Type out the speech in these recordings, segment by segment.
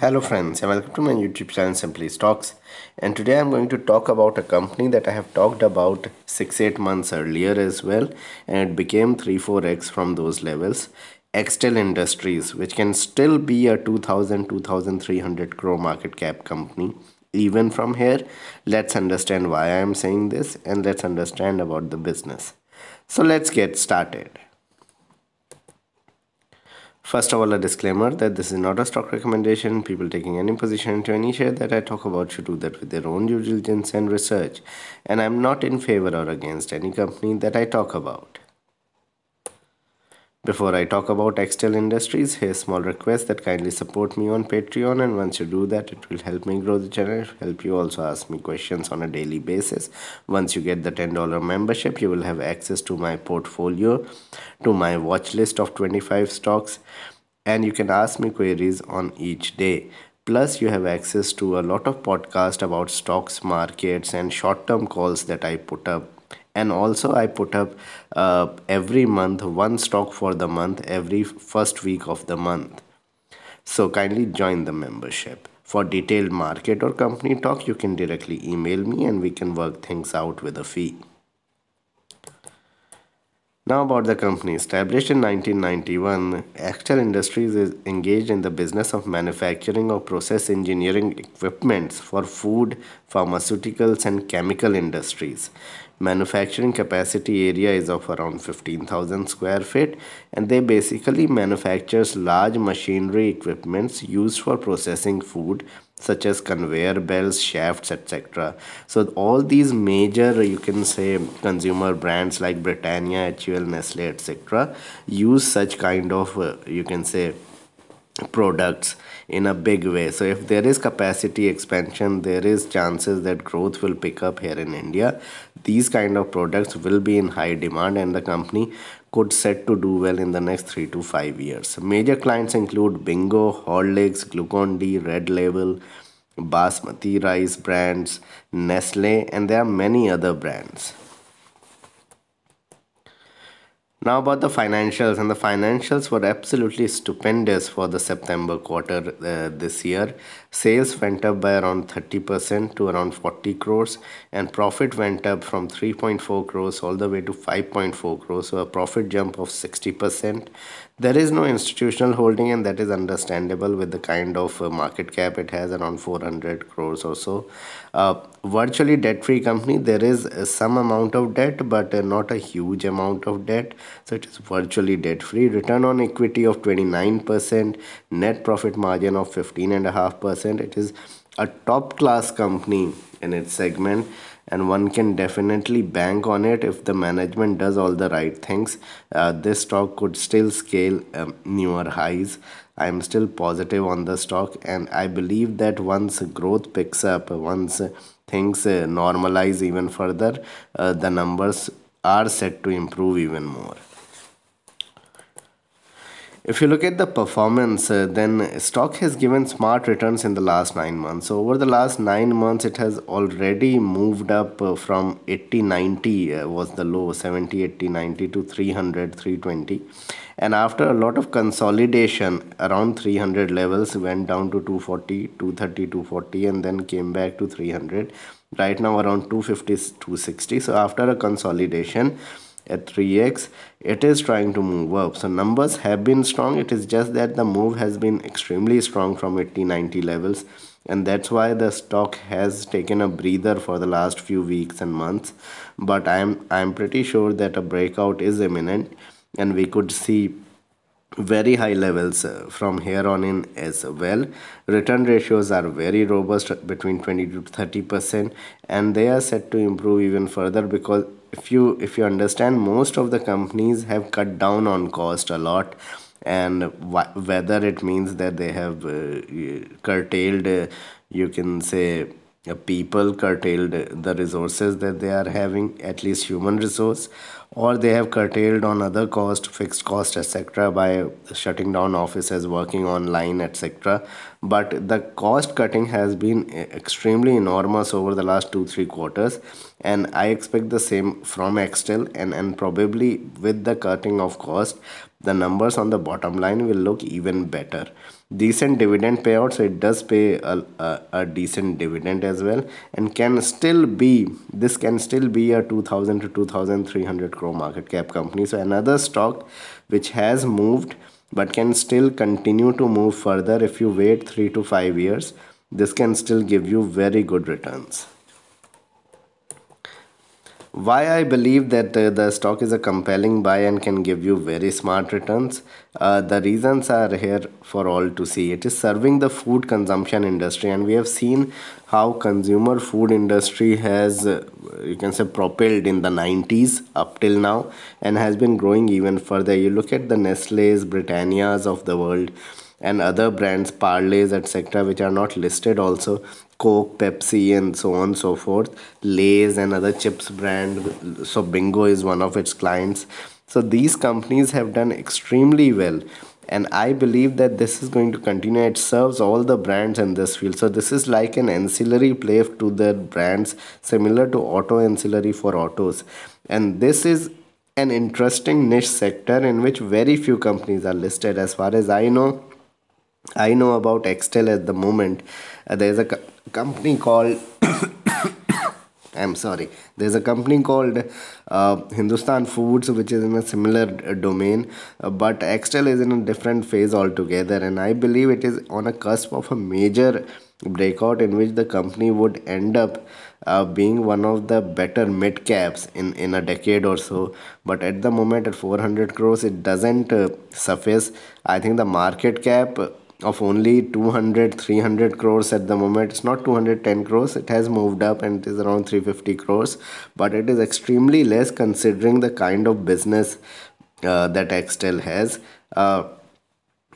Hello friends and welcome to my YouTube channel Simply Stocks and today I'm going to talk about a company that I have talked about 6-8 months earlier as well and it became 3-4x from those levels Extel Industries which can still be a 2000-2300 crore market cap company even from here let's understand why I'm saying this and let's understand about the business so let's get started First of all, a disclaimer that this is not a stock recommendation. People taking any position into any share that I talk about should do that with their own due diligence and research. And I'm not in favor or against any company that I talk about. Before I talk about Extel Industries, here's small request that kindly support me on Patreon and once you do that, it will help me grow the channel, help you also ask me questions on a daily basis. Once you get the $10 membership, you will have access to my portfolio, to my watch list of 25 stocks and you can ask me queries on each day. Plus, you have access to a lot of podcasts about stocks, markets and short-term calls that I put up and also I put up uh, every month one stock for the month every first week of the month. So kindly join the membership. For detailed market or company talk, you can directly email me and we can work things out with a fee. Now about the company. Established in 1991, Axtel Industries is engaged in the business of manufacturing or process engineering equipments for food, pharmaceuticals and chemical industries manufacturing capacity area is of around 15000 square feet and they basically manufactures large machinery equipments used for processing food such as conveyor belts shafts etc so all these major you can say consumer brands like britannia hul nestle etc use such kind of uh, you can say products in a big way so if there is capacity expansion there is chances that growth will pick up here in india these kind of products will be in high demand and the company could set to do well in the next 3 to 5 years. Major clients include Bingo, Horlicks, Glucon-D, Red Label, Basmati rice brands, Nestle and there are many other brands. Now about the financials and the financials were absolutely stupendous for the September quarter uh, this year. Sales went up by around 30% to around 40 crores and profit went up from 3.4 crores all the way to 5.4 crores. So a profit jump of 60%. There is no institutional holding and that is understandable with the kind of uh, market cap it has around 400 crores or so. Uh, virtually debt-free company, there is uh, some amount of debt but uh, not a huge amount of debt. So it is virtually debt-free. Return on equity of 29%, net profit margin of 15.5% it is a top class company in its segment and one can definitely bank on it if the management does all the right things uh, this stock could still scale um, newer highs i am still positive on the stock and i believe that once growth picks up once things uh, normalize even further uh, the numbers are set to improve even more if you look at the performance, uh, then stock has given smart returns in the last nine months. So over the last nine months, it has already moved up uh, from 80, 90 uh, was the low, 70, 80, 90 to 300, 320. And after a lot of consolidation around 300 levels, went down to 240, 230, 240, and then came back to 300. Right now around 250, 260. So after a consolidation, at 3x it is trying to move up so numbers have been strong it is just that the move has been extremely strong from 80 90 levels and that's why the stock has taken a breather for the last few weeks and months but i'm i'm pretty sure that a breakout is imminent and we could see very high levels uh, from here on in as well return ratios are very robust between 20 to 30 percent and they are set to improve even further because if you if you understand most of the companies have cut down on cost a lot and wh- whether it means that they have uh, curtailed uh, you can say people curtailed the resources that they are having at least human resource or they have curtailed on other cost fixed cost etc by shutting down offices working online etc but the cost cutting has been extremely enormous over the last 2 3 quarters and i expect the same from excel and and probably with the cutting of cost the numbers on the bottom line will look even better decent dividend payout so it does pay a, a, a, decent dividend as well and can still be this can still be a 2000 to 2300 crore market cap company so another stock which has moved but can still continue to move further if you wait 3 to 5 years this can still give you very good returns why I believe that uh, the stock is a compelling buy and can give you very smart returns. Uh, the reasons are here for all to see. It is serving the food consumption industry, and we have seen how consumer food industry has, uh, you can say, propelled in the 90s up till now, and has been growing even further. You look at the Nestle's, Britannia's of the world and other brands, parlays, etc., which are not listed also. Coke, Pepsi, and so on so forth. Lay's and other chips brand. So Bingo is one of its clients. So these companies have done extremely well and i believe that this is going to continue it serves all the brands in this field so this is like an ancillary play to the brands similar to auto ancillary for autos and this is an interesting niche sector in which very few companies are listed as far as i know I know about Extel at the moment. Uh, there's a co company called. I'm sorry. There's a company called uh, Hindustan Foods, which is in a similar uh, domain, uh, but Extel is in a different phase altogether. And I believe it is on a cusp of a major breakout in which the company would end up uh, being one of the better mid caps in, in a decade or so. But at the moment, at 400 crores, it doesn't uh, suffice. I think the market cap of only 200 300 crores at the moment it's not 210 crores it has moved up and it is around 350 crores but it is extremely less considering the kind of business uh, that extel has uh,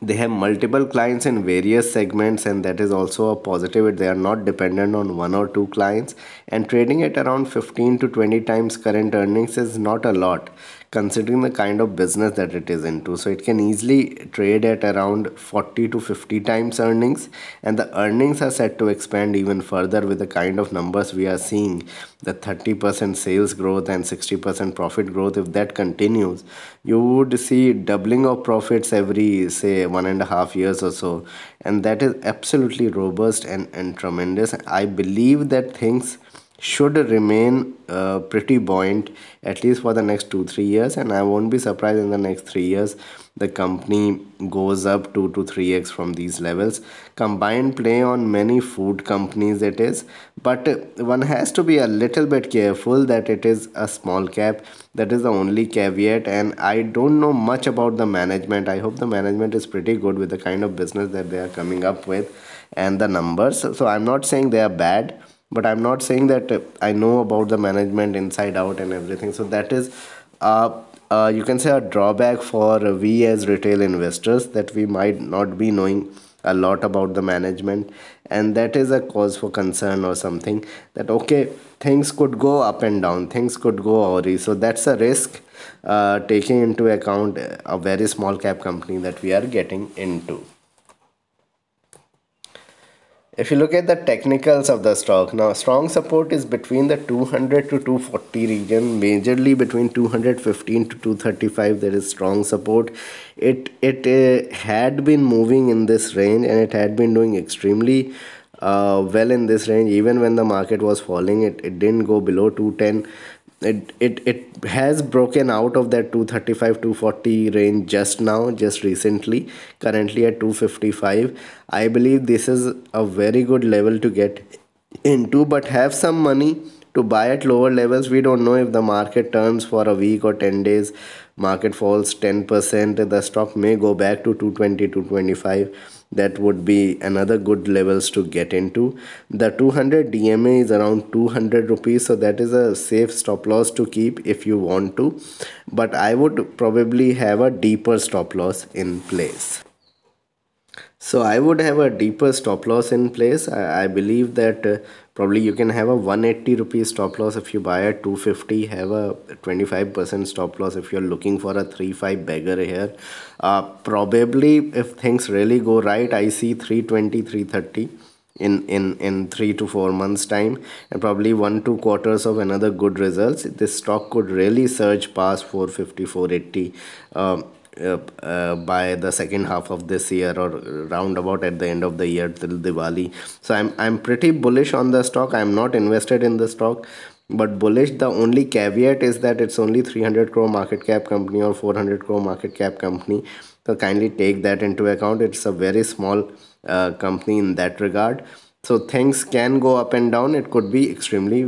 they have multiple clients in various segments and that is also a positive they are not dependent on one or two clients and trading at around 15 to 20 times current earnings is not a lot considering the kind of business that it is into so it can easily trade at around 40 to 50 times earnings and the earnings are set to expand even further with the kind of numbers we are seeing the 30% sales growth and 60% profit growth if that continues you would see doubling of profits every say one and a half years or so and that is absolutely robust and, and tremendous i believe that things should remain uh, pretty buoyant at least for the next two three years and i won't be surprised in the next three years the company goes up 2 to 3x from these levels combined play on many food companies it is but one has to be a little bit careful that it is a small cap that is the only caveat and i don't know much about the management i hope the management is pretty good with the kind of business that they are coming up with and the numbers so i'm not saying they are bad but i'm not saying that uh, i know about the management inside out and everything so that is uh, uh, you can say a drawback for we as retail investors that we might not be knowing a lot about the management and that is a cause for concern or something that okay things could go up and down things could go awry so that's a risk uh, taking into account a very small cap company that we are getting into if you look at the technicals of the stock now strong support is between the 200 to 240 region majorly between 215 to 235 there is strong support it it uh, had been moving in this range and it had been doing extremely uh, well in this range even when the market was falling it, it didn't go below 210 it it it has broken out of that 235 240 range just now just recently currently at 255 i believe this is a very good level to get into but have some money to buy at lower levels we don't know if the market turns for a week or 10 days market falls 10% the stock may go back to 220 225 that would be another good levels to get into the 200 dma is around 200 rupees so that is a safe stop loss to keep if you want to but i would probably have a deeper stop loss in place so i would have a deeper stop loss in place i, I believe that uh, probably you can have a 180 rupees stop loss if you buy at 250 have a 25% stop loss if you're looking for a 3-5 beggar here uh, probably if things really go right I see 320 330 in in in three to four months time and probably one two quarters of another good results this stock could really surge past 450 480 um, uh, by the second half of this year or roundabout at the end of the year till Diwali. So I'm I'm pretty bullish on the stock. I'm not invested in the stock, but bullish the only caveat is that it's only 300 crore market cap company or 400 crore market cap company so kindly take that into account it's a very small uh, company in that regard so things can go up and down it could be extremely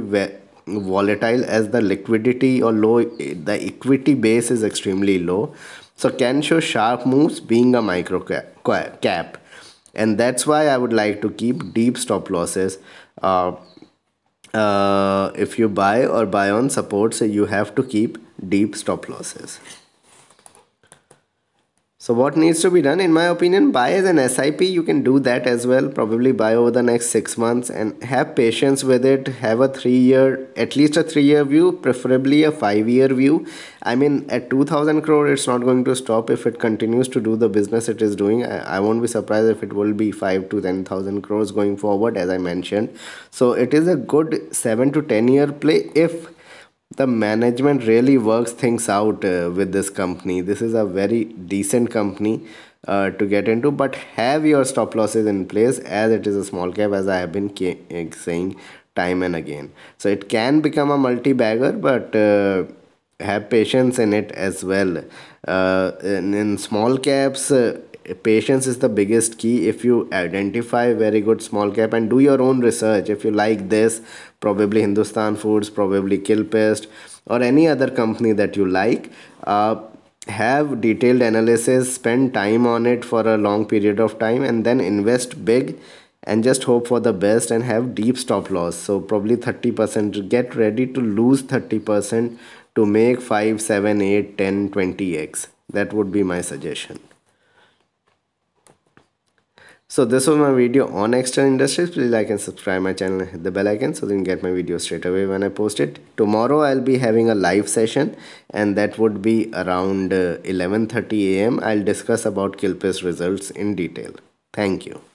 volatile as the liquidity or low the equity base is extremely low so can show sharp moves being a micro cap, and that's why I would like to keep deep stop losses uh, uh, if you buy or buy on supports you have to keep deep stop losses so what needs to be done? In my opinion, buy as an SIP. You can do that as well. Probably buy over the next six months and have patience with it. Have a three year, at least a three year view, preferably a five year view. I mean, at 2000 crore, it's not going to stop if it continues to do the business it is doing. I, I won't be surprised if it will be five to 10,000 crores going forward, as I mentioned. So it is a good seven to 10 year play if the management really works things out uh, with this company this is a very decent company uh, to get into but have your stop losses in place as it is a small cap as i have been uh, saying time and again so it can become a multi bagger but uh, have patience in it as well uh, in, in, small caps uh, patience is the biggest key if you identify very good small cap and do your own research if you like this probably hindustan foods probably kilpest or any other company that you like uh, have detailed analysis spend time on it for a long period of time and then invest big and just hope for the best and have deep stop loss so probably 30% get ready to lose 30% to make 5 7 8 10 20x that would be my suggestion so this was my video on external industries. Please like and subscribe my channel hit the bell icon so you can get my video straight away when I post it. Tomorrow I'll be having a live session and that would be around 11.30 uh, am. I'll discuss about Kilpis results in detail. Thank you.